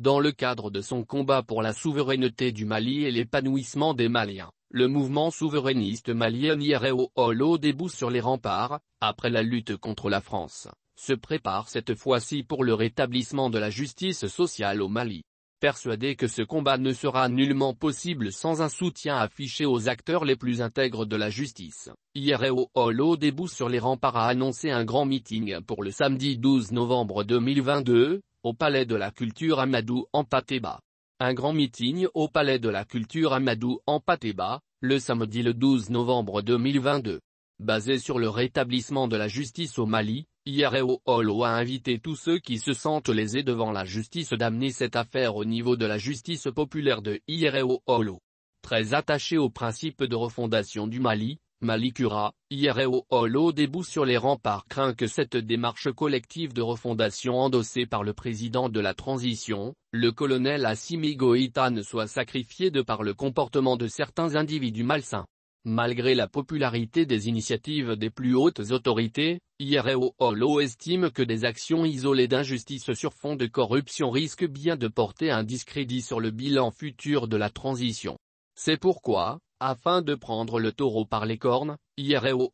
Dans le cadre de son combat pour la souveraineté du Mali et l'épanouissement des Maliens, le mouvement souverainiste malien Ireo Holo débout sur les remparts, après la lutte contre la France, se prépare cette fois-ci pour le rétablissement de la justice sociale au Mali. Persuadé que ce combat ne sera nullement possible sans un soutien affiché aux acteurs les plus intègres de la justice, Ireo holo débout sur les remparts a annoncé un grand meeting pour le samedi 12 novembre 2022, au Palais de la Culture Amadou en Pateba. Un grand meeting au Palais de la Culture Amadou en Pateba, le samedi le 12 novembre 2022. Basé sur le rétablissement de la justice au Mali, Iereo Holo a invité tous ceux qui se sentent lésés devant la justice d'amener cette affaire au niveau de la justice populaire de Iereo holo Très attaché au principe de refondation du Mali, Malikura, Hiereo Olo débout sur les remparts craint que cette démarche collective de refondation endossée par le président de la transition, le colonel Asimi ne soit sacrifiée de par le comportement de certains individus malsains. Malgré la popularité des initiatives des plus hautes autorités, Ireo Holo estime que des actions isolées d'injustice sur fond de corruption risquent bien de porter un discrédit sur le bilan futur de la transition. C'est pourquoi, afin de prendre le taureau par les cornes,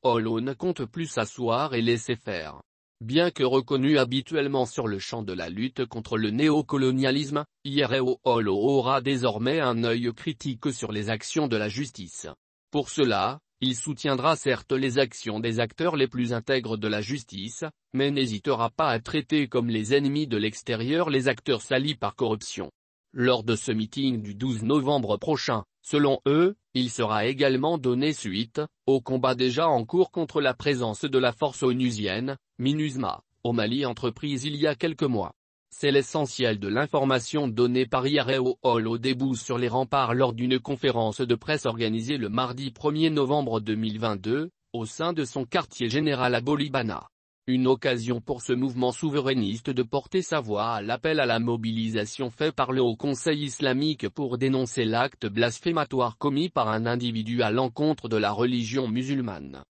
Holo ne compte plus s'asseoir et laisser faire. Bien que reconnu habituellement sur le champ de la lutte contre le néocolonialisme, Holo aura désormais un œil critique sur les actions de la justice. Pour cela, il soutiendra certes les actions des acteurs les plus intègres de la justice, mais n'hésitera pas à traiter comme les ennemis de l'extérieur les acteurs salis par corruption. Lors de ce meeting du 12 novembre prochain, selon eux, il sera également donné suite, au combat déjà en cours contre la présence de la force onusienne, MINUSMA, au Mali entreprise il y a quelques mois. C'est l'essentiel de l'information donnée par Yareo Hall au début sur les remparts lors d'une conférence de presse organisée le mardi 1er novembre 2022, au sein de son quartier général à Bolibana. Une occasion pour ce mouvement souverainiste de porter sa voix à l'appel à la mobilisation fait par le Haut Conseil islamique pour dénoncer l'acte blasphématoire commis par un individu à l'encontre de la religion musulmane.